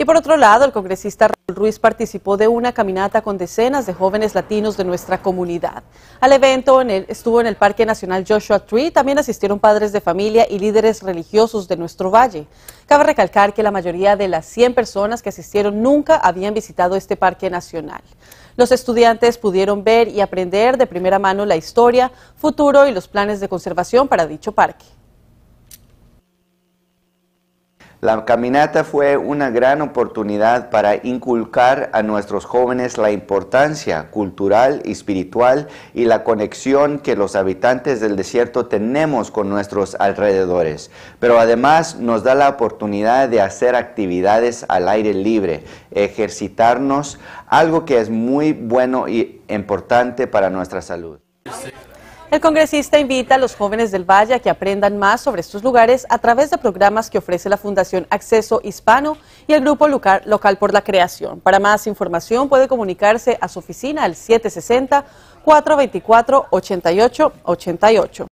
Y por otro lado, el congresista Raúl Ruiz participó de una caminata con decenas de jóvenes latinos de nuestra comunidad. Al evento estuvo en el Parque Nacional Joshua Tree, también asistieron padres de familia y líderes religiosos de nuestro valle. Cabe recalcar que la mayoría de las 100 personas que asistieron nunca habían visitado este parque nacional. Los estudiantes pudieron ver y aprender de primera mano la historia, futuro y los planes de conservación para dicho parque. La caminata fue una gran oportunidad para inculcar a nuestros jóvenes la importancia cultural y espiritual y la conexión que los habitantes del desierto tenemos con nuestros alrededores. Pero además nos da la oportunidad de hacer actividades al aire libre, ejercitarnos, algo que es muy bueno y importante para nuestra salud. El congresista invita a los jóvenes del Valle a que aprendan más sobre estos lugares a través de programas que ofrece la Fundación Acceso Hispano y el Grupo Local por la Creación. Para más información puede comunicarse a su oficina al 760-424-8888.